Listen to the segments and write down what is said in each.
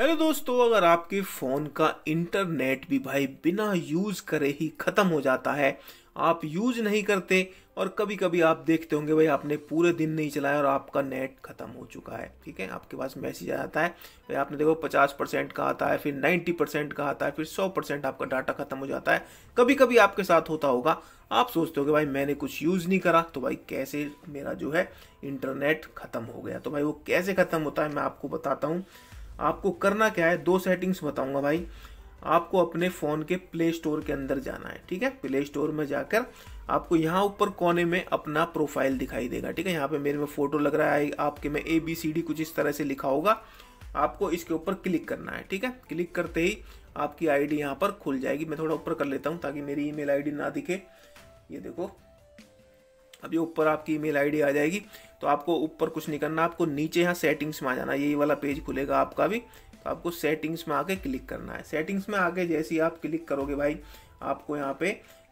hello दोस्तों अगर आपके फ़ोन का इंटरनेट भी भाई बिना यूज़ करे ही ख़त्म हो जाता है आप यूज़ नहीं करते और कभी कभी आप देखते होंगे भाई आपने पूरे दिन नहीं चलाया और आपका नेट ख़त्म हो चुका है ठीक है आपके पास मैसेज आ जाता है भाई आपने देखो पचास परसेंट का आता है फिर नाइन्टी परसेंट का आता है फिर सौ परसेंट आपका डाटा ख़त्म हो जाता है कभी कभी आपके साथ होता होगा आप सोचते हो कि भाई मैंने कुछ यूज़ नहीं करा तो भाई कैसे मेरा जो है इंटरनेट ख़त्म हो गया तो भाई वो कैसे ख़त्म होता है मैं आपको बताता हूँ आपको करना क्या है दो सेटिंग्स बताऊंगा भाई आपको अपने फ़ोन के प्ले स्टोर के अंदर जाना है ठीक है प्ले स्टोर में जाकर आपको यहाँ ऊपर कोने में अपना प्रोफाइल दिखाई देगा ठीक है यहाँ पे मेरे में फ़ोटो लग रहा है आपके में ए बी सी डी कुछ इस तरह से लिखा होगा आपको इसके ऊपर क्लिक करना है ठीक है क्लिक करते ही आपकी आईडी डी यहाँ पर खुल जाएगी मैं थोड़ा ऊपर कर लेता हूँ ताकि मेरी ईमेल आईडी ना दिखे ये देखो अभी ऊपर आपकी ईमेल आईडी आ जाएगी तो आपको ऊपर कुछ नहीं करना आपको नीचे यहाँ सेटिंग्स में आ जाना यही वाला पेज खुलेगा आपका भी तो आपको सेटिंग्स में आके क्लिक करना है सेटिंग्स में आके जैसे ही आप क्लिक करोगे भाई आपको यहाँ पे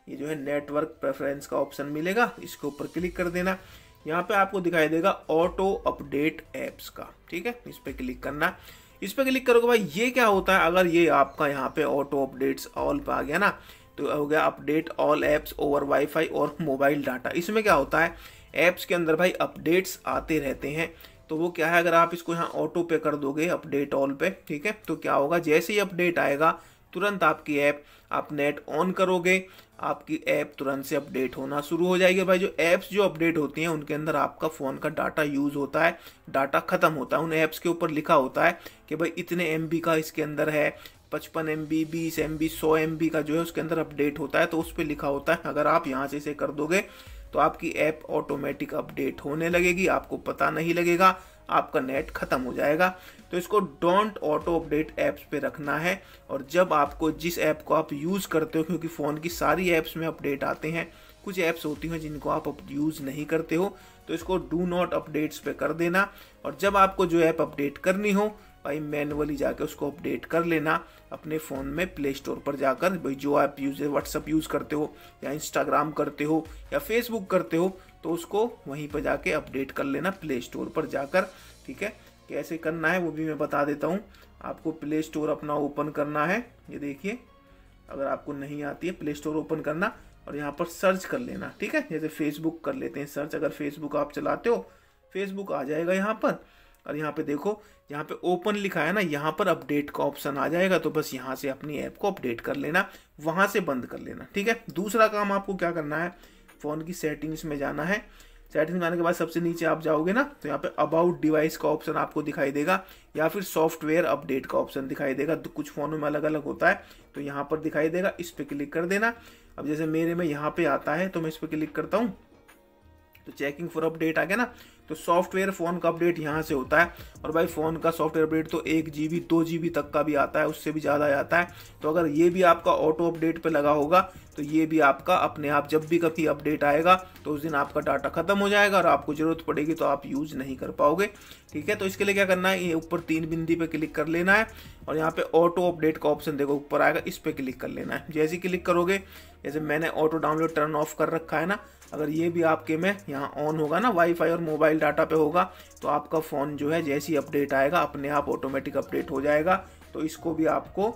ये जो है नेटवर्क प्रेफरेंस का ऑप्शन मिलेगा इसके ऊपर क्लिक कर देना यहाँ पे आपको दिखाई देगा ऑटो अपडेट ऐप्स का ठीक है इस पर क्लिक करना इस पर क्लिक करोगे भाई ये क्या होता है अगर ये आपका यहाँ पे ऑटो अपडेट्स ऑल पे आ गया ना तो हो गया update all apps over wifi और मोबाइल डाटा इसमें क्या होता है ऐप्स के अंदर भाई अपडेट्स आते रहते हैं तो वो क्या है अगर आप इसको यहाँ ऑटो पे कर दोगे अपडेट ऑल पे ठीक है तो क्या होगा जैसे ही अपडेट आएगा तुरंत आपकी ऐप आप नेट ऑन करोगे आपकी ऐप तुरंत से अपडेट होना शुरू हो जाएगी भाई जो ऐप्स जो अपडेट होती हैं उनके अंदर आपका फ़ोन का डाटा यूज़ होता है डाटा ख़त्म होता है उन ऐप्स के ऊपर लिखा होता है कि भाई इतने एम का इसके अंदर है पचपन एम बी बीस एम बी सौ एम बी का जो है उसके अंदर अपडेट होता है तो उस पर लिखा होता है अगर आप यहाँ से इसे कर दोगे तो आपकी ऐप ऑटोमेटिक अपडेट होने लगेगी आपको पता नहीं लगेगा आपका नेट खत्म हो जाएगा तो इसको डोंट ऑटो अपडेट ऐप्स पे रखना है और जब आपको जिस ऐप को आप यूज़ करते हो क्योंकि फ़ोन की सारी ऐप्स में अपडेट आते हैं कुछ ऐप्स होती हैं जिनको आप यूज़ नहीं करते हो तो इसको डू नॉट अपडेट्स पे कर देना और जब आपको जो ऐप अपडेट करनी हो भाई मैनुअली जाके उसको अपडेट कर लेना अपने फ़ोन में प्ले स्टोर पर जाकर भाई जो ऐप यूज़ व्हाट्सअप यूज़ करते हो या इंस्टाग्राम करते हो या फेसबुक करते हो तो उसको वहीं पर जाके अपडेट कर लेना प्ले स्टोर पर जाकर ठीक है कैसे करना है वो भी मैं बता देता हूँ आपको प्ले स्टोर अपना ओपन करना है ये देखिए अगर आपको नहीं आती है प्ले स्टोर ओपन करना और यहाँ पर सर्च कर लेना ठीक है जैसे फेसबुक कर लेते हैं सर्च अगर फेसबुक आप चलाते हो फेसबुक आ जाएगा यहाँ पर और यहाँ पे देखो यहाँ पे ओपन लिखा है ना यहाँ पर अपडेट का ऑप्शन आ जाएगा तो बस यहाँ से अपनी ऐप को अपडेट कर लेना वहाँ से बंद कर लेना ठीक है दूसरा काम आपको क्या करना है फ़ोन की सेटिंग्स में जाना है सेटिंग्स में आने के बाद सबसे नीचे आप जाओगे ना तो यहाँ पे अबाउट डिवाइस का ऑप्शन आपको दिखाई देगा या फिर सॉफ्टवेयर अपडेट का ऑप्शन दिखाई देगा तो कुछ फ़ोनों में अलग अलग होता है तो यहाँ पर दिखाई देगा इस पर क्लिक कर देना अब जैसे मेरे में यहाँ पे आता है तो मैं इस पर क्लिक करता हूँ तो चेकिंग फॉर अपडेट आ गया ना तो सॉफ्टवेयर फ़ोन का अपडेट यहाँ से होता है और भाई फ़ोन का सॉफ्टवेयर अपडेट तो एक जी बी दो जी बी तक का भी आता है उससे भी ज़्यादा आता है तो अगर ये भी आपका ऑटो अपडेट पे लगा होगा तो ये भी आपका अपने आप जब भी कभी अपडेट आएगा तो उस दिन आपका डाटा ख़त्म हो जाएगा और आपको ज़रूरत पड़ेगी तो आप यूज़ नहीं कर पाओगे ठीक है तो इसके लिए क्या करना है ये ऊपर तीन बिंदी पर क्लिक कर लेना है और यहाँ पर ऑटो अपडेट का ऑप्शन देखो ऊपर आएगा इस पर क्लिक कर लेना है जैसे क्लिक करोगे जैसे मैंने ऑटो डाउनलोड टर्न ऑफ कर रखा है ना अगर ये भी आपके में यहाँ ऑन होगा ना वाईफाई और मोबाइल डाटा पे होगा तो आपका फ़ोन जो है जैसी अपडेट आएगा अपने आप ऑटोमेटिक अपडेट हो जाएगा तो इसको भी आपको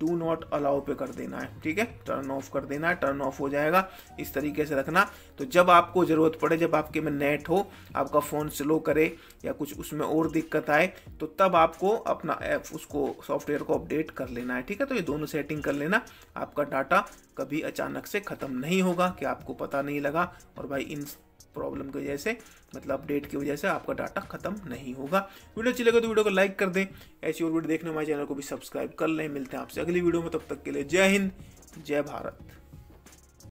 डू नॉट अलाउ पे कर देना है ठीक है टर्न ऑफ कर देना है टर्न ऑफ हो जाएगा इस तरीके से रखना तो जब आपको ज़रूरत पड़े जब आपके में नेट हो आपका फ़ोन स्लो करे या कुछ उसमें और दिक्कत आए तो तब आपको अपना ऐप उसको सॉफ्टवेयर को अपडेट कर लेना है ठीक है तो ये दोनों सेटिंग कर लेना आपका डाटा कभी अचानक से ख़त्म नहीं होगा कि आपको पता नहीं लगा और भाई इन प्रॉब्लम की वजह से मतलब अपडेट की वजह से आपका डाटा खत्म नहीं होगा वीडियो अच्छी लगे तो वीडियो को लाइक कर दें ऐसी और वीडियो देखने हमारे चैनल को भी सब्सक्राइब कर लें मिलते हैं आपसे अगली वीडियो में तब तक के लिए जय हिंद जय भारत